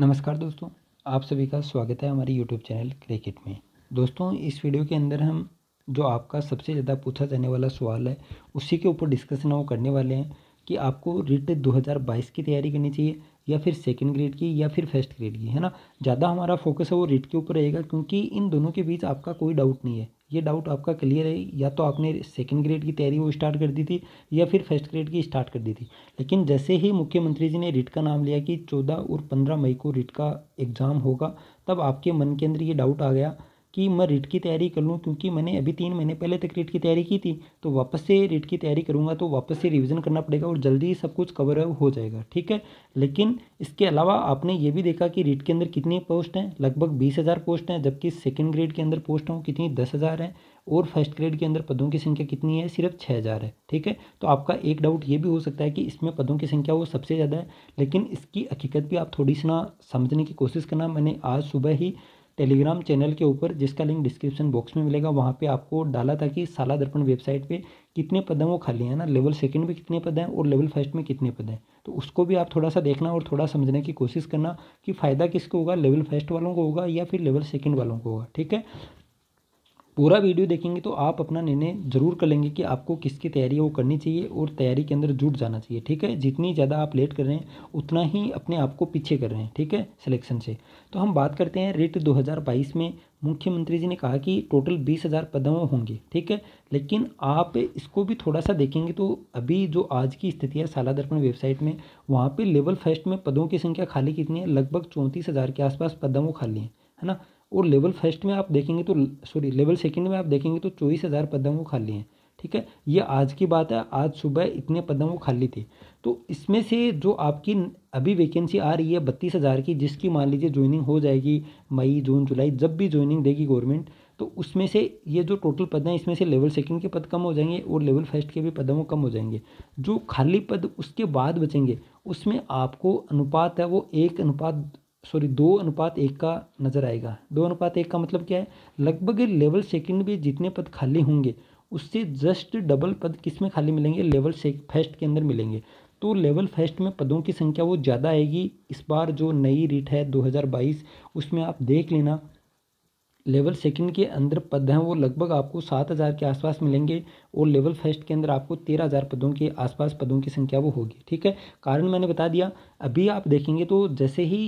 नमस्कार दोस्तों आप सभी का स्वागत है हमारे यूट्यूब चैनल क्रिकेट में दोस्तों इस वीडियो के अंदर हम जो आपका सबसे ज़्यादा पूछा जाने वाला सवाल है उसी के ऊपर डिस्कशन वो करने वाले हैं कि आपको रिट 2022 की तैयारी करनी चाहिए या फिर सेकेंड ग्रेड की या फिर फर्स्ट ग्रेड की है ना ज़्यादा हमारा फोकस है वो रेट के ऊपर रहेगा क्योंकि इन दोनों के बीच आपका कोई डाउट नहीं है ये डाउट आपका क्लियर है या तो आपने सेकंड ग्रेड की तैयारी वो स्टार्ट कर दी थी या फिर फर्स्ट ग्रेड की स्टार्ट कर दी थी लेकिन जैसे ही मुख्यमंत्री जी ने रिट का नाम लिया कि चौदह और पंद्रह मई को रिट का एग्ज़ाम होगा तब आपके मन के अंदर ये डाउट आ गया कि मैं रिट की तैयारी कर लूँ क्योंकि मैंने अभी तीन महीने पहले तक रिट की तैयारी की थी तो वापस से रिट की तैयारी करूँगा तो वापस से रिविज़न करना पड़ेगा और जल्दी ही सब कुछ कवर हो जाएगा ठीक है लेकिन इसके अलावा आपने ये भी देखा कि रिट के अंदर कितनी पोस्ट हैं लगभग बीस हज़ार पोस्ट हैं जबकि सेकेंड ग्रेड के अंदर पोस्ट हों कितनी दस हज़ार हैं और फर्स्ट ग्रेड के अंदर पदों की संख्या कितनी है सिर्फ छः हज़ार है ठीक है तो आपका एक डाउट ये भी हो सकता है कि इसमें पदों की संख्या वो सबसे ज़्यादा है लेकिन इसकी हकीकत भी आप थोड़ी सी ना समझने की कोशिश करना मैंने आज सुबह ही टेलीग्राम चैनल के ऊपर जिसका लिंक डिस्क्रिप्शन बॉक्स में मिलेगा वहाँ पे आपको डाला था कि साला दर्पण वेबसाइट पे कितने पद हैं वो खाली हैं ना लेवल सेकंड में कितने पद हैं और लेवल फर्स्ट में कितने पद हैं तो उसको भी आप थोड़ा सा देखना और थोड़ा समझने की कोशिश करना कि फ़ायदा किसको होगा लेवल फर्स्ट वालों को होगा या फिर लेवल सेकेंड वालों को होगा ठीक है पूरा वीडियो देखेंगे तो आप अपना निर्णय जरूर कर लेंगे कि आपको किसकी तैयारी वो करनी चाहिए और तैयारी के अंदर जुट जाना चाहिए ठीक है जितनी ज़्यादा आप लेट कर रहे हैं उतना ही अपने आप को पीछे कर रहे हैं ठीक है सिलेक्शन से तो हम बात करते हैं रिट 2022 में मुख्यमंत्री जी ने कहा कि टोटल बीस हज़ार पदों होंगे ठीक है लेकिन आप इसको भी थोड़ा सा देखेंगे तो अभी जो आज की स्थिति है साला दर्पण वेबसाइट में वहाँ पर लेवल फर्स्ट में पदों की संख्या खाली कितनी है लगभग चौंतीस हज़ार के आसपास पदों खाली हैं है ना और लेवल फर्स्ट में आप देखेंगे तो सॉरी लेवल सेकंड में आप देखेंगे तो चौबीस हज़ार पदों को खाली हैं ठीक है ये आज की बात है आज सुबह इतने पदों को खाली थे तो इसमें से जो आपकी अभी वैकेंसी आ रही है बत्तीस हज़ार की जिसकी मान लीजिए ज्वाइनिंग हो जाएगी मई जून जुलाई जब भी ज्वाइनिंग देगी गवर्नमेंट तो उसमें से ये जो टोटल पद हैं इसमें से लेवल सेकंड के पद कम हो जाएंगे और लेवल फर्स्ट के भी पदों वो कम हो जाएंगे जो खाली पद उसके बाद बचेंगे उसमें आपको अनुपात है वो एक अनुपात सॉरी दो अनुपात एक का नज़र आएगा दो अनुपात एक का मतलब क्या है लगभग लेवल सेकंड में जितने पद खाली होंगे उससे जस्ट डबल पद किस में खाली मिलेंगे लेवल फर्स्ट के अंदर मिलेंगे तो लेवल फर्स्ट में पदों की संख्या वो ज़्यादा आएगी इस बार जो नई रीट है 2022 उसमें आप देख लेना लेवल सेकंड के अंदर पद हैं वो लगभग आपको सात हज़ार के आसपास मिलेंगे और लेवल फर्स्ट के अंदर आपको तेरह हज़ार पदों के आसपास पदों की संख्या वो होगी ठीक है कारण मैंने बता दिया अभी आप देखेंगे तो जैसे ही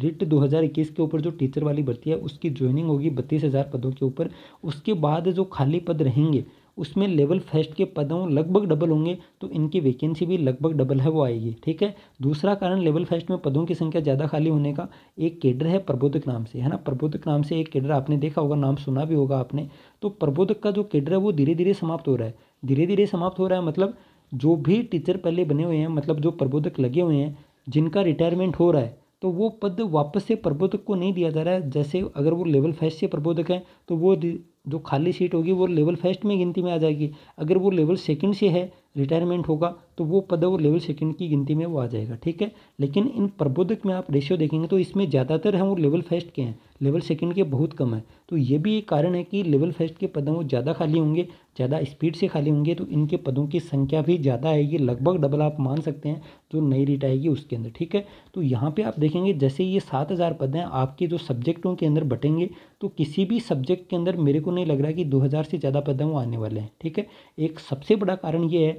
रिट 2021 के ऊपर जो टीचर वाली भर्ती है उसकी ज्वाइनिंग होगी बत्तीस हज़ार पदों के ऊपर उसके बाद जो खाली पद रहेंगे उसमें लेवल फर्स्ट के पदों लगभग डबल होंगे तो इनकी वैकेंसी भी लगभग डबल है वो आएगी ठीक है दूसरा कारण लेवल फर्स्ट में पदों की संख्या ज़्यादा खाली होने का एक केडर है प्रबोधक नाम से है ना प्रबोधक नाम से एक केडर आपने देखा होगा नाम सुना भी होगा आपने तो प्रबोधक का जो केडर है वो धीरे धीरे समाप्त हो रहा है धीरे धीरे समाप्त हो रहा है मतलब जो भी टीचर पहले बने हुए हैं मतलब जो प्रबोधक लगे हुए हैं जिनका रिटायरमेंट हो रहा है तो वो पद वापस से प्रबोधक को नहीं दिया जा रहा है जैसे अगर वो लेवल फर्स्ट से प्रबोधक है तो वो जो खाली सीट होगी वो लेवल फर्स्ट में गिनती में आ जाएगी अगर वो लेवल सेकंड से है रिटायरमेंट होगा तो वो पद और लेवल सेकंड की गिनती में वो आ जाएगा ठीक है लेकिन इन प्रबोधक में आप रेशियो देखेंगे तो इसमें ज़्यादातर हैं वो लेवल फर्स्ट के हैं लेवल सेकंड के बहुत कम हैं तो ये भी एक कारण है कि लेवल फर्स्ट के पदों वो ज़्यादा खाली होंगे ज़्यादा स्पीड से खाली होंगे तो इनके पदों की संख्या भी ज़्यादा आएगी लगभग डबल आप मान सकते हैं जो नई रीट आएगी उसके अंदर ठीक है तो यहाँ पर आप देखेंगे जैसे ये सात हज़ार पद हैं आपके जो सब्जेक्टों के अंदर बटेंगे तो किसी भी सब्जेक्ट के अंदर मेरे को नहीं लग रहा कि दो हज़ार से ज़्यादा पद हैं वो आने वाले हैं ठीक है एक सबसे बड़ा कारण ये है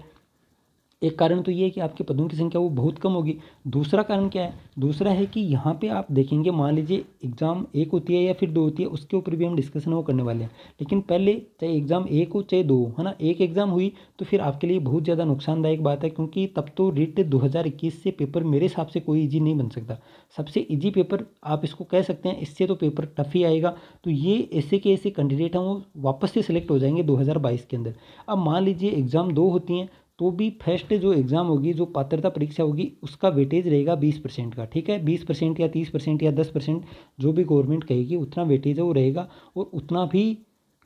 एक कारण तो ये है कि आपके पदों की संख्या वो बहुत कम होगी दूसरा कारण क्या है दूसरा है कि यहाँ पे आप देखेंगे मान लीजिए एग्ज़ाम एक होती है या फिर दो होती है उसके ऊपर भी हम डिस्कशन वो करने वाले हैं लेकिन पहले चाहे एग्ज़ाम एक हो चाहे दो हो है ना एक एग्ज़ाम हुई तो फिर आपके लिए बहुत ज़्यादा नुकसानदायक बात है क्योंकि तब तो रिट दो से पेपर मेरे हिसाब से कोई ईजी नहीं बन सकता सबसे ईजी पेपर आप इसको कह सकते हैं इससे तो पेपर टफ ही आएगा तो ये ऐसे के ऐसे कैंडिडेट हैं वो वापस से सिलेक्ट हो जाएंगे दो के अंदर अब मान लीजिए एग्ज़ाम दो होती हैं तो भी फर्स्ट जो एग्ज़ाम होगी जो पात्रता परीक्षा होगी उसका वेटेज रहेगा बीस परसेंट का ठीक है बीस परसेंट या तीस परसेंट या दस परसेंट जो भी गवर्नमेंट कहेगी उतना वेटेज है वो रहेगा और उतना भी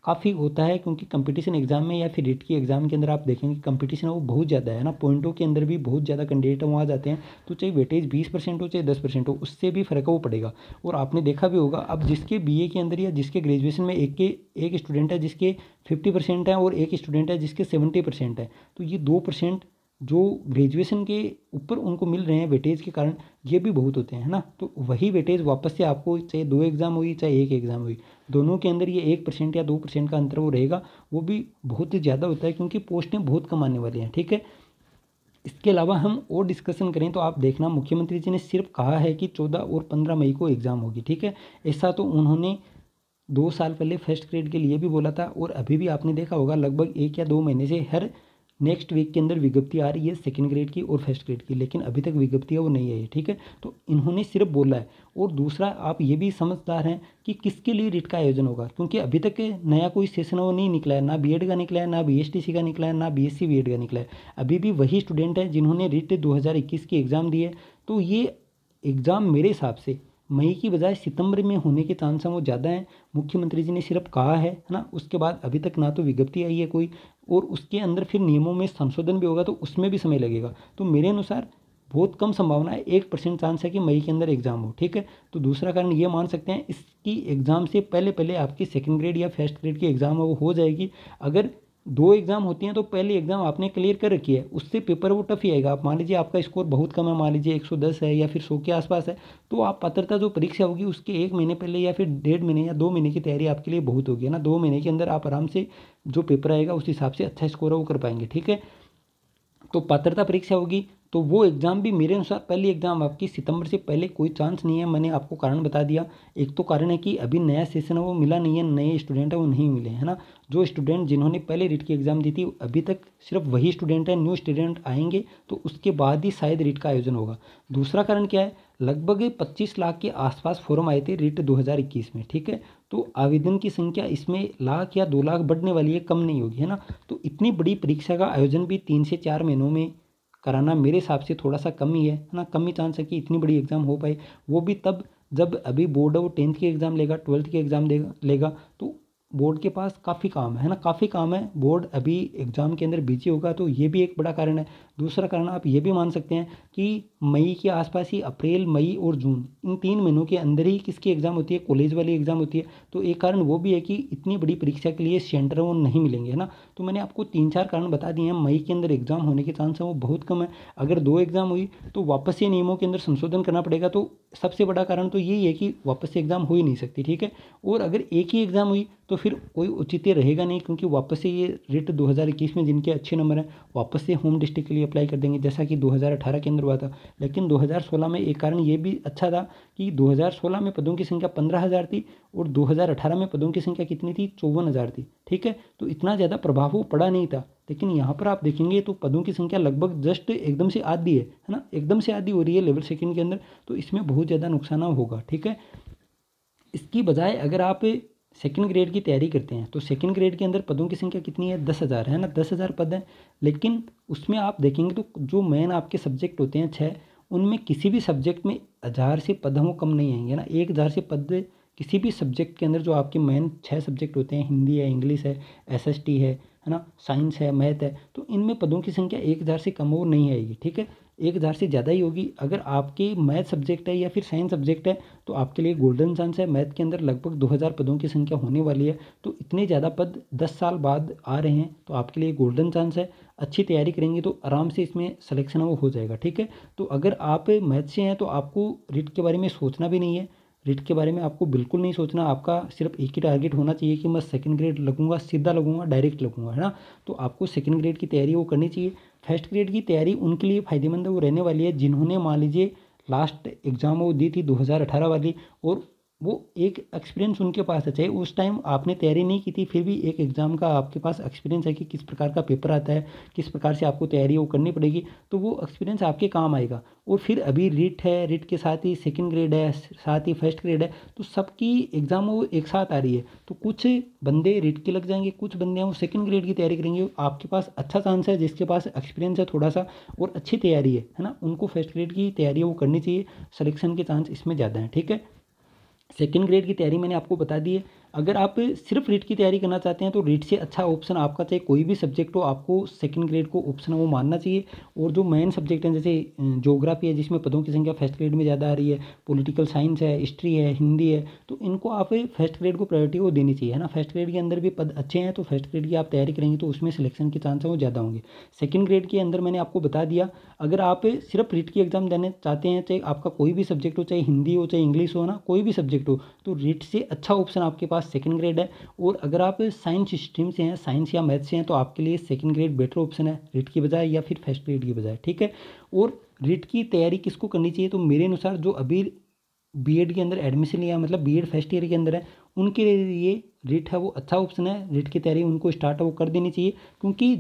काफ़ी होता है क्योंकि कंपटीशन एग्ज़ाम में या फिर रिट की एग्ज़ाम के अंदर आप देखेंगे कंपटीशन है वो बहुत ज़्यादा है ना पॉइंटों के अंदर भी बहुत ज़्यादा कैंडिडेट वहाँ जाते हैं तो चाहे वेटेज बीस परसेंट हो चाहे दस परसेंट हो उससे भी फ़र्क वो पड़ेगा और आपने देखा भी होगा अब जिसके बी के अंदर या जिसके ग्रेजुएशन में एक के एक स्टूडेंट है जिसके फिफ्टी परसेंट है और एक स्टूडेंट है जिसके सेवेंटी परसेंट है तो ये दो परसेंट जो ग्रेजुएशन के ऊपर उनको मिल रहे हैं वेटेज के कारण ये भी बहुत होते हैं है ना तो वही वेटेज वापस से आपको चाहे दो एग्ज़ाम हुई चाहे एक एग्ज़ाम हुई दोनों के अंदर ये एक परसेंट या दो परसेंट का अंतर वो रहेगा वो भी बहुत ही ज़्यादा होता है क्योंकि पोस्टें बहुत कम आने वाली हैं ठीक है इसके अलावा हम और डिस्कशन करें तो आप देखना मुख्यमंत्री जी ने सिर्फ कहा है कि चौदह और पंद्रह मई को एग्ज़ाम होगी ठीक है ऐसा तो उन्होंने दो साल पहले फर्स्ट ग्रेड के लिए भी बोला था और अभी भी आपने देखा होगा लगभग एक या दो महीने से हर नेक्स्ट वीक के अंदर विज्ञप्ति आ रही है सेकेंड ग्रेड की और फर्स्ट ग्रेड की लेकिन अभी तक विज्ञप्ति है वो नहीं आई ठीक है तो इन्होंने सिर्फ बोला है और दूसरा आप ये भी समझदार हैं कि किसके लिए रिट का आयोजन होगा क्योंकि अभी तक नया कोई सेशन वो नहीं निकला है ना बी का निकला है ना बी का निकला है ना बी एस का निकला है अभी भी वही स्टूडेंट हैं जिन्होंने रिट दो की एग्ज़ाम दी है तो ये एग्ज़ाम मेरे हिसाब से मई की बजाय सितंबर में होने के चांस हैं वो ज़्यादा हैं मुख्यमंत्री जी ने सिर्फ कहा है है ना उसके बाद अभी तक ना तो विज्ञप्ति आई है कोई और उसके अंदर फिर नियमों में संशोधन भी होगा तो उसमें भी समय लगेगा तो मेरे अनुसार बहुत कम संभावना है एक परसेंट चांस है कि मई के अंदर एग्ज़ाम हो ठीक है तो दूसरा कारण ये मान सकते हैं इसकी एग्ज़ाम से पहले पहले आपकी सेकेंड ग्रेड या फर्स्ट ग्रेड की एग्ज़ाम वो हो जाएगी अगर दो एग्ज़ाम होती हैं तो पहली एग्ज़ाम आपने क्लियर कर रखी है उससे पेपर वो टफ ही आएगा आप मान लीजिए आपका स्कोर बहुत कम है मान लीजिए 110 है या फिर 100 के आसपास है तो आप पात्रता जो परीक्षा होगी उसके एक महीने पहले या फिर डेढ़ महीने या दो महीने की तैयारी आपके लिए बहुत होगी है ना दो महीने के अंदर आप आराम से जो पेपर आएगा उस हिसाब से अच्छा स्कोर है वो कर पाएंगे ठीक है तो पात्रता परीक्षा होगी तो वो एग्ज़ाम भी मेरे अनुसार पहली एग्ज़ाम आपकी सितंबर से पहले कोई चांस नहीं है मैंने आपको कारण बता दिया एक तो कारण है कि अभी नया सेशन है वो मिला नहीं है नए स्टूडेंट है वो नहीं मिले है ना जो स्टूडेंट जिन्होंने पहले रीट की एग्ज़ाम दी थी अभी तक सिर्फ वही स्टूडेंट है न्यू स्टूडेंट आएंगे तो उसके बाद ही शायद रीट का आयोजन होगा दूसरा कारण क्या है लगभग पच्चीस लाख के आसपास फॉर्म आए थे रिट दो में ठीक है तो आवेदन की संख्या इसमें लाख या दो लाख बढ़ने वाली है कम नहीं होगी है ना तो इतनी बड़ी परीक्षा का आयोजन भी तीन से चार महीनों में कराना मेरे हिसाब से थोड़ा सा कम ही है है ना कम ही चांस है कि इतनी बड़ी एग्ज़ाम हो पाए वो भी तब जब अभी बोर्ड है वो टेंथ की एग्ज़ाम लेगा ट्वेल्थ की एग्ज़ाम देगा लेगा तो बोर्ड के पास काफ़ी काम है ना काफ़ी काम है बोर्ड अभी एग्ज़ाम के अंदर बिजी होगा तो ये भी एक बड़ा कारण है दूसरा कारण आप ये भी मान सकते हैं कि मई के आसपास ही अप्रैल मई और जून इन तीन महीनों के अंदर ही किसकी एग्ज़ाम होती है कॉलेज वाली एग्ज़ाम होती है तो एक कारण वो भी है कि इतनी बड़ी परीक्षा के लिए सेंटर वो नहीं मिलेंगे है ना तो मैंने आपको तीन चार कारण बता दिए हैं मई के अंदर एग्ज़ाम होने के चांस हैं वो बहुत कम है अगर दो एग्ज़ाम हुई तो वापस से नियमों के अंदर संशोधन करना पड़ेगा तो सबसे बड़ा कारण तो यही है कि वापस से एग्ज़ाम हो ही नहीं सकती ठीक है और अगर एक ही एग्ज़ाम हुई तो फिर कोई उचित रहेगा नहीं क्योंकि वापस से ये रिट 2021 में जिनके अच्छे नंबर हैं वापस से होम डिस्ट्रिक्ट के लिए अप्लाई कर देंगे जैसा कि 2018 के अंदर हुआ था लेकिन 2016 में एक कारण ये भी अच्छा था कि 2016 में पदों की संख्या पंद्रह हज़ार थी और 2018 में पदों की संख्या कितनी थी चौवन हज़ार थी ठीक है तो इतना ज़्यादा प्रभाव वो पड़ा नहीं था लेकिन यहाँ पर आप देखेंगे तो पदों की संख्या लगभग जस्ट एकदम से आधी है है ना एकदम से आधी हो रही है लेवल सेकेंड के अंदर तो इसमें बहुत ज़्यादा नुकसान होगा ठीक है इसकी बजाय अगर आप सेकेंड ग्रेड की तैयारी करते हैं तो सेकेंड ग्रेड के अंदर पदों की संख्या कितनी है दस हज़ार है ना दस हज़ार पद हैं लेकिन उसमें आप देखेंगे तो जो मेन आपके सब्जेक्ट होते हैं छः उनमें किसी भी सब्जेक्ट में हज़ार से पद हों कम नहीं आएंगे ना एक हज़ार से पद किसी भी सब्जेक्ट के अंदर जो आपके मेन छः सब्जेक्ट होते हैं हिंदी है इंग्लिश है एस है है ना साइंस है मैथ है तो इनमें पदों की संख्या एक हज़ार से कम और नहीं आएगी ठीक है एक हज़ार से ज़्यादा ही होगी अगर आपके मैथ सब्जेक्ट है या फिर साइंस सब्जेक्ट है तो आपके लिए गोल्डन चांस है मैथ के अंदर लगभग दो हज़ार पदों की संख्या होने वाली है तो इतने ज़्यादा पद दस साल बाद आ रहे हैं तो आपके लिए गोल्डन चांस है अच्छी तैयारी करेंगे तो आराम से इसमें सलेक्शन वो हो जाएगा ठीक है तो अगर आप मैथ से हैं तो आपको रिट के बारे में सोचना भी नहीं है रिट के बारे में आपको बिल्कुल नहीं सोचना आपका सिर्फ एक ही टारगेट होना चाहिए कि मैं सेकंड ग्रेड लगूंगा सीधा लगूंगा डायरेक्ट लगूंगा है ना तो आपको सेकंड ग्रेड की तैयारी वो करनी चाहिए फर्स्ट ग्रेड की तैयारी उनके लिए फ़ायदेमंद वो रहने वाली है जिन्होंने मान लीजिए लास्ट एग्ज़ाम वो दी थी 2018 वाली और वो एक एक्सपीरियंस उनके पास है चाहे उस टाइम आपने तैयारी नहीं की थी फिर भी एक एग्ज़ाम का आपके पास एक्सपीरियंस है कि किस प्रकार का पेपर आता है किस प्रकार से आपको तैयारी वो करनी पड़ेगी तो वो एक्सपीरियंस आपके काम आएगा और फिर अभी रिट है रिट के साथ ही सेकेंड ग्रेड है साथ ही फर्स्ट ग्रेड है तो सबकी एग्ज़ाम वो एक साथ आ रही है तो कुछ बंदे रिट के लग जाएंगे कुछ बंदे वो सेकेंड ग्रेड की तैयारी करेंगे आपके पास अच्छा चांस है जिसके पास एक्सपीरियंस है थोड़ा सा और अच्छी तैयारी है है ना उनको फर्स्ट ग्रेड की तैयारी वो करनी चाहिए सलेक्शन के चांस इसमें ज़्यादा हैं ठीक है सेकेंड ग्रेड की तैयारी मैंने आपको बता दी है अगर आप सिर्फ रीट की तैयारी करना चाहते हैं तो रीट से अच्छा ऑप्शन आपका चाहे कोई भी सब्जेक्ट हो आपको सेकंड ग्रेड को ऑप्शन वो मानना चाहिए और जो मेन सब्जेक्ट हैं जैसे जोग्राफी है जिसमें पदों की संख्या फर्स्ट ग्रेड में ज़्यादा आ रही है पॉलिटिकल साइंस है हिस्ट्री है हिंदी है तो इनको आप फर्स्ट ग्रेड को प्रायोरिटी वो देनी चाहिए है ना फर्स्ट ग्रेड के अंदर भी पद अच्छे हैं तो फर्स्ट ग्रेड की आप तैयारी करेंगे तो उसमें सिलेक्शन के चांस हैं वो ज़्यादा होंगे सेकेंड ग्रेड के अंदर मैंने आपको बता दिया अगर आप सिर्फ रीट की एग्ज़ाम देने चाहते हैं चाहे आपका कोई भी सब्जेक्ट हो चाहे हिंदी हो चाहे इंग्लिश हो ना कोई भी सब्जेक्ट हो तो रीट से अच्छा ऑप्शन आपके पास पास सेकेंड ग्रेड है और अगर आप साइंस स्ट्रीम से हैं साइंस या मैथ से हैं तो आपके लिए सेकेंड ग्रेड बेटर ऑप्शन है रिट की बजाय या फिर फर्स्ट ग्रेड की बजाय ठीक है और रिट की तैयारी किसको करनी चाहिए तो मेरे अनुसार जो अभी बी के अंदर एडमिशन लिया मतलब बी फर्स्ट ईयर के अंदर है उनके लिए रिट है वो अच्छा ऑप्शन है रिट की तैयारी उनको स्टार्ट वो कर देनी चाहिए क्योंकि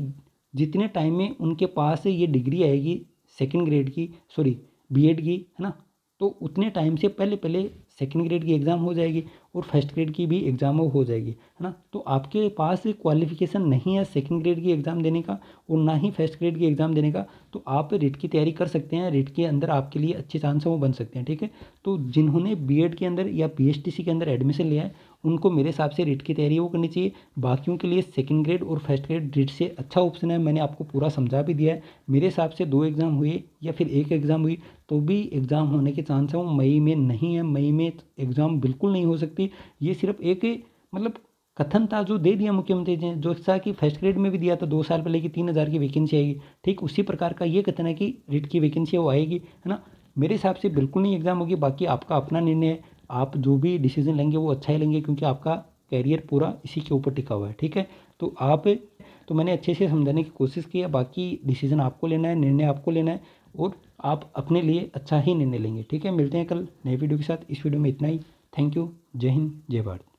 जितने टाइम में उनके पास ये डिग्री आएगी सेकेंड ग्रेड की सॉरी बीएड की है ना तो उतने टाइम से पहले पहले सेकेंड ग्रेड की एग्ज़ाम हो जाएगी और फर्स्ट ग्रेड की भी एग्ज़ाम हो जाएगी है ना तो आपके पास क्वालिफिकेशन नहीं है सेकेंड ग्रेड की एग्ज़ाम देने का और ना ही फर्स्ट ग्रेड की एग्ज़ाम देने का तो आप रिट की तैयारी कर सकते हैं रिट के अंदर आपके लिए अच्छे चांस हैं वो बन सकते हैं ठीक है तो जिन्होंने बी के अंदर या पी के अंदर एडमिशन लिया है उनको मेरे हिसाब से रीट की तैयारी वो करनी चाहिए बाकियों के लिए सेकेंड ग्रेड और फर्स्ट ग्रेड रीट से अच्छा ऑप्शन है मैंने आपको पूरा समझा भी दिया है मेरे हिसाब से दो एग्ज़ाम हुए या फिर एक एग्ज़ाम हुई तो भी एग्ज़ाम होने के चांस हैं वो मई में नहीं है मई में एग्ज़ाम बिल्कुल नहीं हो सकती ये सिर्फ एक मतलब कथन था जो दे दिया मुख्यमंत्री जी ने जो था कि फर्स्ट ग्रेड में भी दिया था दो साल पहले की तीन हज़ार की वैकेंसी आएगी ठीक उसी प्रकार का ये कथन है कि रीट की वैकेंसी वो आएगी है ना मेरे हिसाब से बिल्कुल नहीं एग्ज़ाम होगी बाकी आपका अपना निर्णय है आप जो भी डिसीजन लेंगे वो अच्छा ही लेंगे क्योंकि आपका कैरियर पूरा इसी के ऊपर टिका हुआ है ठीक है तो आप तो मैंने अच्छे से समझाने की कोशिश की है बाकी डिसीजन आपको लेना है निर्णय आपको लेना है और आप अपने लिए अच्छा ही निर्णय लेंगे ठीक है मिलते हैं कल नए वीडियो के साथ इस वीडियो में इतना ही थैंक यू जय हिंद जय भारत